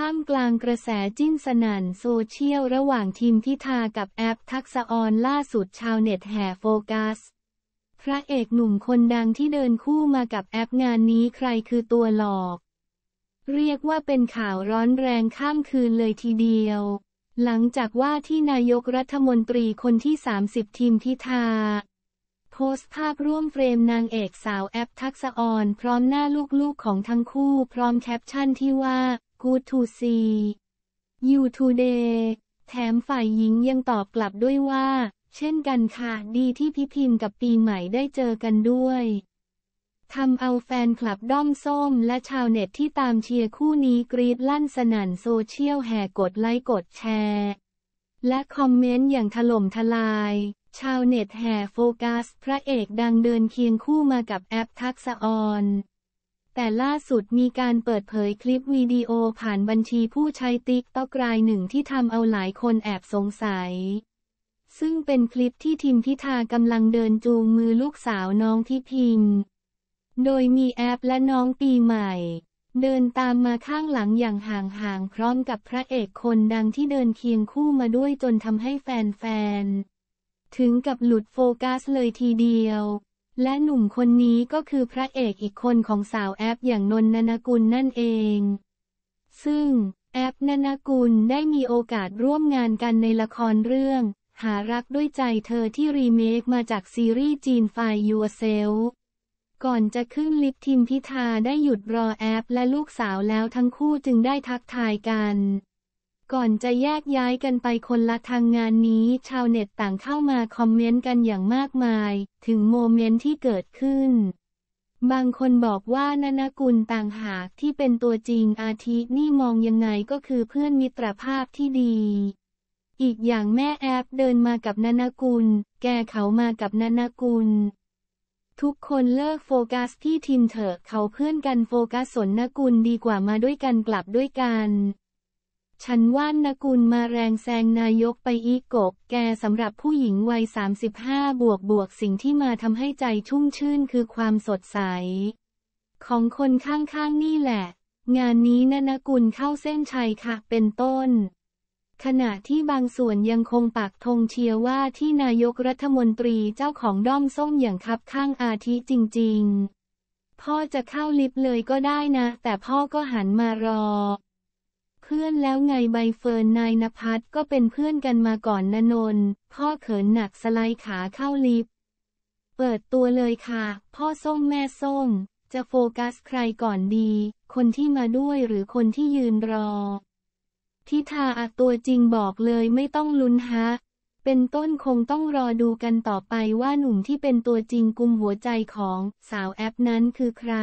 ท่ามกลางกระแสจิ้นสนั่น โซเชียลระหว่างทีมพิธากับแอปทักษออนล่าสุดชาวเน็ตแห่โฟกัส พระเอกหนุ่มคนดังที่เดินคู่มากับแอปงานนี้ใครคือตัวหลอก เรียกว่าเป็นข่าวร้อนแรงข้ามคืนเลยทีเดียว หลังจากว่าที่นายกรัฐมนตรีคนที่ 30 ทีมพิธาโพสต์ภาพร่วมเฟรมนางเอกสาวแอปทักษออนพร้อมหน้าลูกๆของทั้งคู่พร้อมแคปชั่นที่ว่า good to see you today แถมฝ่ายหญิงยังตอบกลับด้วยว่า เช่นกันค่ะดีที่พิพิมพ์กับปีใหม่ได้เจอกันด้วยทำเอาแฟนคลับด้อมส้มและชาวเน็ตที่ตามเชียร์คู่นี้กรีดลั่นสนั่นโซเชียลแห่กดไลค์กดแชร์ และคอมเมนต์อย่างถล่มทลาย ชาวเน็ตแห่โฟกัสพระเอกดังเดินเคียงคู่มากับแอปทักษออนแต่ล่าสุดมีการเปิดเผยคลิปวิดีโอผ่านบัญชีผู้ใช้ติ๊กต็อกรายหนึ่งที่ทำเอาหลายคนแอบสงสัย ซึ่งเป็นคลิปที่ทิมพิธากำลังเดินจูงมือลูกสาวน้องที่พิมพ์ โดยมีแอปและน้องปีใหม่ เดินตามมาข้างหลังอย่างห่างๆพร้อมกับพระเอกคนดังที่เดินเคียงคู่มาด้วยจนทำให้แฟนๆ ถึงกับหลุดโฟกัสเลยทีเดียวและหนุ่มคนนี้ก็คือพระเอกอีกคนของสาวแอปอย่างนนนนกุลนั่นเอง ซึ่งแอปนนกุลได้มีโอกาสร่วมงานกันในละครเรื่อง หารักด้วยใจเธอที่รีเมคมาจากซีรีส์จีนไฟยูเซลก่อนจะขึ้นลิฟทิมพิธาได้หยุดรอแอปและลูกสาวแล้วทั้งคู่จึงได้ทักทายกันก่อนจะแยกย้ายกันไปคนละทางงานนี้ ชาวเน็ตต่างเข้ามาคอมเมนต์กันอย่างมากมาย ถึงโมเมนต์ที่เกิดขึ้น บางคนบอกว่านานากุลต่างหากที่เป็นตัวจริงอาทินี่มองยังไงก็คือเพื่อนมิตรภาพที่ดี อีกอย่างแม่แอปเดินมากับนานากุล แกเขามากับนานากุล ทุกคนเลิกโฟกัสที่ทิมเถอะ เขาเพื่อนกันโฟกัสสนนกุลดีกว่ามาด้วยกันกลับด้วยกันฉันว่านนกุลมาแรงแซงนายกไปอีกกบแกสำหรับผู้หญิงวัย35 บวกบวกสิ่งที่มาทำให้ใจชุ่มชื่นคือความสดใส ของคนข้างๆนี่แหละ งานนี้นนกุลเข้าเส้นชัยค่ะเป็นต้น ขณะที่บางส่วนยังคงปักธงเชียร์ว่าที่นายกรัฐมนตรีเจ้าของด้อมส้มอย่างคับข้างอาทิจริง ๆ พ่อจะเข้าลิฟต์เลยก็ได้นะ แต่พ่อก็หันมารอื่อนแล้วไงใบเฟิร์นนายนภัสก็เป็นเพื่อนกันมาก่อนนนนพ่อเขินหนักสไลด์ขาเข้าลิฟต์เปิดตัวเลยค่ะ พ่อส้งแม่ส้งจะโฟกัสใครก่อนดี คนที่มาด้วยหรือคนที่ยืนรอทิทาอะตัวจริงบอกเลยไม่ต้องลุ้นฮะ เป็นต้นคงต้องรอดูกันต่อไปว่าหนุ่มที่เป็นตัวจริงกุมหัวใจของสาวแอปนั้นคือใคร